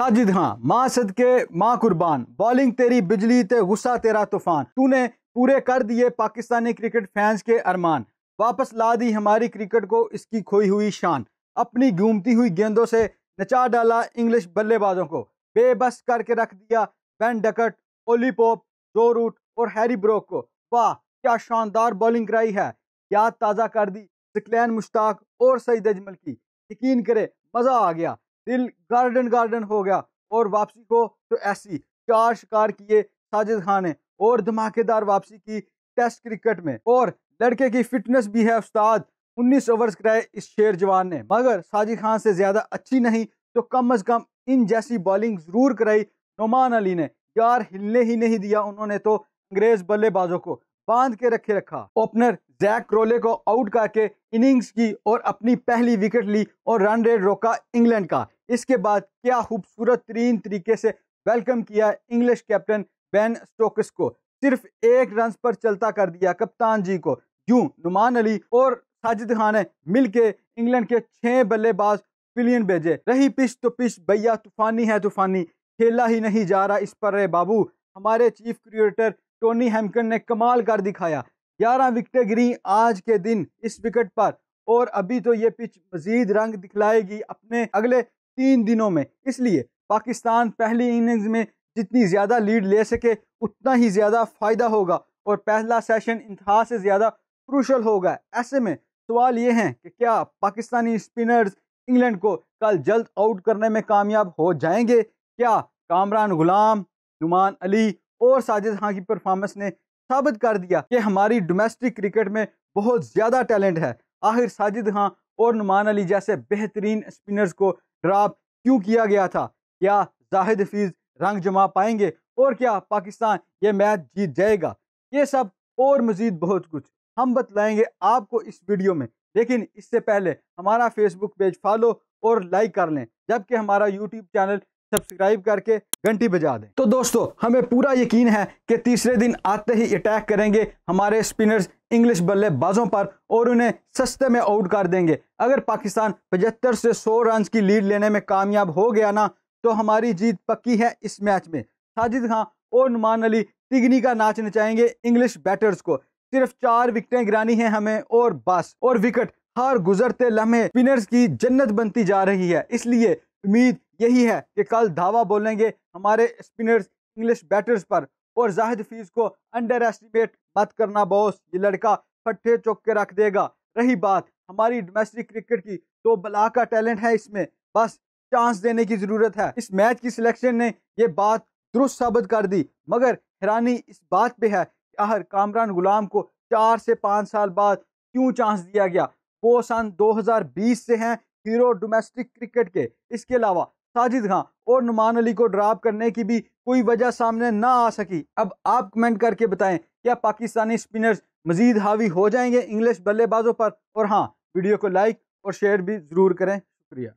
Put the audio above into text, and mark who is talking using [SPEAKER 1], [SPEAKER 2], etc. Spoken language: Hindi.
[SPEAKER 1] साजिद हाँ माँ सदके माँ कुर्बान बॉलिंग तेरी बिजली ते गुस्सा तेरा तूफान तूने पूरे कर दिए पाकिस्तानी क्रिकेट फैंस के अरमान वापस ला दी हमारी क्रिकेट को इसकी खोई हुई शान अपनी घूमती हुई गेंदों से नचा डाला इंग्लिश बल्लेबाजों को बेबस करके रख दिया बैन डकट ओलीपोप जो रूट और हैरी ब्रोक को वाह क्या शानदार बॉलिंग कराई है याद ताज़ा कर दी सिकलैन मुश्ताक और सईद अजमल की यकीन करे मज़ा आ गया दिल गार्डन गार्डन हो गया और वापसी को तो ऐसी चार शिकार किए साजिद खान ने और धमाकेदार वापसी की टेस्ट क्रिकेट में और लड़के की फिटनेस भी है उस्ताद 19 ओवर्स कराए इस शेर जवान ने मगर साजिद खान से ज़्यादा अच्छी नहीं तो कम अज़ कम इन जैसी बॉलिंग ज़रूर कराई नुमान अली ने यार हिलने ही नहीं दिया उन्होंने तो अंग्रेज़ बल्लेबाजों को बांध के रखे रखा ओपनर जैक क्रोले को आउट करके इनिंग्स की और अपनी पहली विकेट ली और रन रेट रोका इंग्लैंड का इसके बाद क्या खूबसूरत तरीन तरीके से वेलकम किया इंग्लिश कैप्टन बेन स्टोक्स को सिर्फ एक रन पर चलता कर दिया कप्तान जी को यूं नुमान अली और साजिद खान ने के इंग्लैंड के छः बल्लेबाज पिलियन भेजे रही पिच तो पिच भैया तूफानी है तूफानी खेला ही नहीं जा रहा इस पर रे बाबू हमारे चीफ क्रिएटर टोनी हेमकन ने कमाल कर दिखाया ग्यारह विकटें गिरी आज के दिन इस विकेट पर और अभी तो ये पिच मजीद रंग दिखलाएगी अपने अगले तीन दिनों में इसलिए पाकिस्तान पहली इनिंग्स में जितनी ज़्यादा लीड ले सके उतना ही ज़्यादा फ़ायदा होगा और पहला सेशन इंतहा से ज़्यादा क्रूशल होगा ऐसे में सवाल ये हैं कि क्या पाकिस्तानी स्पिनर्स इंग्लैंड को कल जल्द आउट करने में कामयाब हो जाएंगे क्या कामरान गुलाम नुमान अली और साजिद खां की परफॉर्मेंस ने साबित कर दिया कि हमारी डोमेस्टिक क्रिकेट में बहुत ज़्यादा टैलेंट है आखिर साजिद खां और नुमान अली जैसे बेहतरीन स्पिनर्स को ड्राप क्यों किया गया था क्या जाहिद हफीज़ रंग जमा पाएंगे और क्या पाकिस्तान ये मैच जीत जाएगा ये सब और मज़ीद बहुत कुछ हम बतलाएंगे आपको इस वीडियो में लेकिन इससे पहले हमारा फेसबुक पेज फॉलो और लाइक कर लें जबकि हमारा यूट्यूब चैनल सब्सक्राइब करके घंटी बजा दें तो दोस्तों हमें पूरा यकीन है कि तीसरे दिन आते ही अटैक करेंगे हमारे स्पिनर्स इंग्लिश बल्लेबाजों पर और उन्हें सस्ते में आउट कर देंगे अगर पाकिस्तान पचहत्तर से सौ रन की लीड लेने में कामयाब हो गया ना तो हमारी जीत पक्की है इस मैच में साजिद खां और नुमान अली तिगनी का नाच नचाएंगे इंग्लिश बैटर्स को सिर्फ चार विकटें गिरानी हैं हमें और बस और विकेट हार गुजरते लम्हे स्पिनर्स की जन्नत बनती जा रही है इसलिए उम्मीद यही है कि कल धावा बोलेंगे हमारे स्पिनर्स इंग्लिश बैटर्स पर और जाहिद फीस को अंडर एस्टिमेट मत करना बॉस ये लड़का फट्टे चौक के रख देगा रही बात हमारी डोमेस्टिक क्रिकेट की तो बला का टैलेंट है इसमें बस चांस देने की ज़रूरत है इस मैच की सिलेक्शन ने ये बात दुरुस्त साबित कर दी मगर हैरानी इस बात पे है कि आहर कामरान गुलाम को चार से पाँच साल बाद क्यों चांस दिया गया वो सन 2020 से हैं हीरो डोमेस्टिक क्रिकेट के इसके अलावा साजिद खां और नुमान अली को ड्राप करने की भी कोई वजह सामने ना आ सकी अब आप कमेंट करके बताएं क्या पाकिस्तानी स्पिनर्स मजीद हावी हो जाएंगे इंग्लिश बल्लेबाजों पर और हाँ वीडियो को लाइक और शेयर भी ज़रूर करें शुक्रिया